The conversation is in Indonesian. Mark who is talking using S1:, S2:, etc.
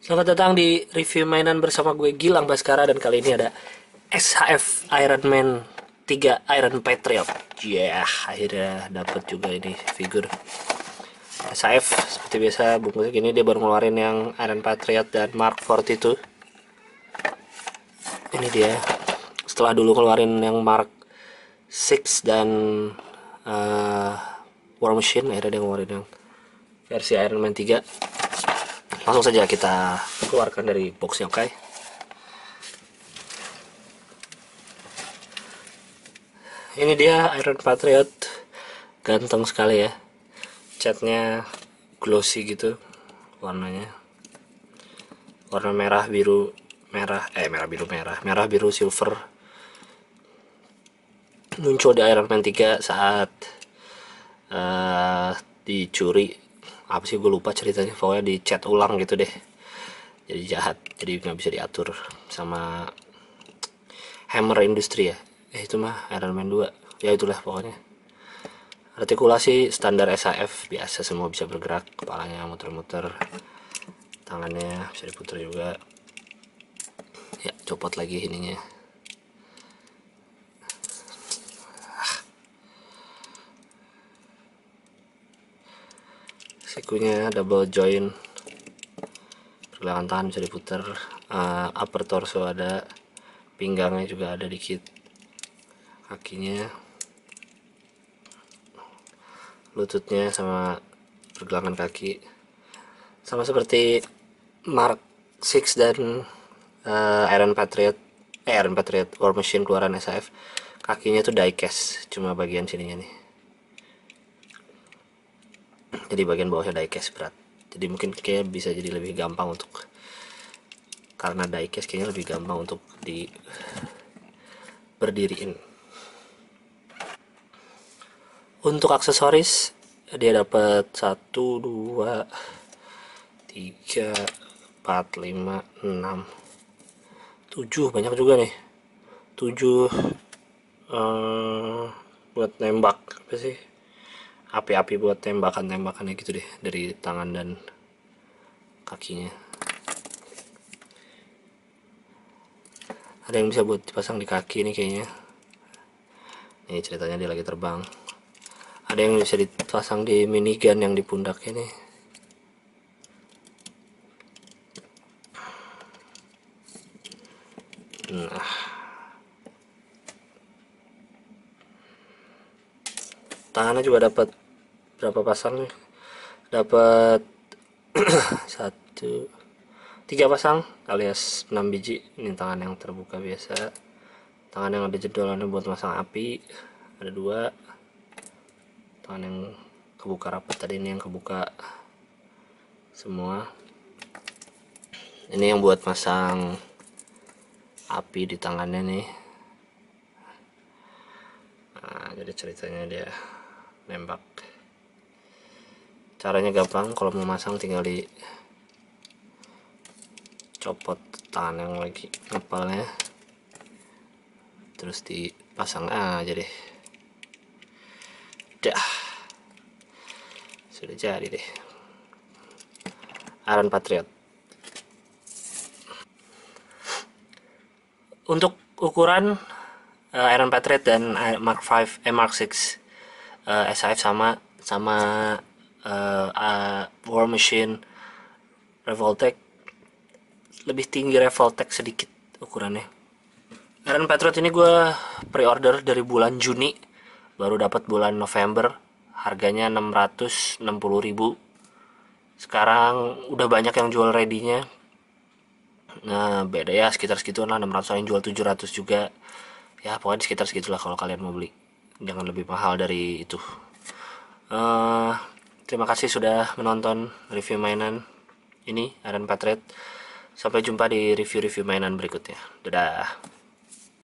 S1: Selamat datang di review mainan bersama gue Gilang Baskara dan kali ini ada SHF Iron Man 3 Iron Patriot. Ya, yeah, akhirnya dapat juga ini figur SHF seperti biasa bungkusnya gini dia baru ngeluarin yang Iron Patriot dan Mark 42. Ini dia. Setelah dulu keluarin yang Mark 6 dan uh, War Machine akhirnya dia ngeluarin yang versi Iron Man 3 langsung saja kita keluarkan dari boxnya oke okay? ini dia Iron Patriot ganteng sekali ya catnya glossy gitu warnanya warna merah biru merah eh merah biru merah merah biru silver muncul di Iron Man 3 saat uh, dicuri apa sih gue lupa ceritanya pokoknya di chat ulang gitu deh jadi jahat jadi nggak bisa diatur sama Hammer industri ya eh itu mah Iron Man 2 ya itulah pokoknya artikulasi standar SAF biasa semua bisa bergerak kepalanya muter-muter tangannya bisa diputar juga ya copot lagi ininya sikunya double joint pergelangan tangan bisa diputar uh, upper torso ada pinggangnya juga ada dikit kakinya lututnya sama pergelangan kaki sama seperti Mark 6 dan uh, Iron Patriot eh, Iron Patriot War Machine keluaran SAF kakinya tuh diecast cuma bagian sininya nih jadi bagian bawahnya diecast berat jadi mungkin kayak bisa jadi lebih gampang untuk karena diecast kayaknya lebih gampang untuk di berdiriin untuk aksesoris dia dapat 1 2 3 4 5 6 7 banyak juga nih 7 uh, eh, buat nembak apa sih api-api buat tembakan-tembakannya gitu deh dari tangan dan kakinya ada yang bisa buat dipasang di kaki nih kayaknya ini ceritanya dia lagi terbang ada yang bisa dipasang di minigun yang di pundaknya nih nah tangannya juga dapat berapa pasang nih dapat satu tiga pasang alias 6 biji ini tangan yang terbuka biasa tangan yang ada jedolannya buat masang api ada dua tangan yang kebuka rapat tadi ini yang kebuka semua ini yang buat masang api di tangannya nih nah, jadi ceritanya dia nembak caranya gampang kalau mau masang tinggal di copot yang lagi kepalnya terus dipasang aja deh dah sudah jadi deh Aran Patriot untuk ukuran uh, eh, Iron Patriot dan Mark 5 eh Mark 6 uh, eh, eh, sama sama uh, uh, War Machine Revoltech lebih tinggi Revoltech sedikit ukurannya Iron Patriot ini gue pre-order dari bulan Juni baru dapat bulan November harganya 660 ribu sekarang udah banyak yang jual ready-nya nah beda ya sekitar segitu lah 600 yang jual 700 juga ya pokoknya sekitar segitulah kalau kalian mau beli jangan lebih mahal dari itu uh, Terima kasih sudah menonton review mainan ini, Aran Patret. Sampai jumpa di review-review mainan berikutnya. Dadah!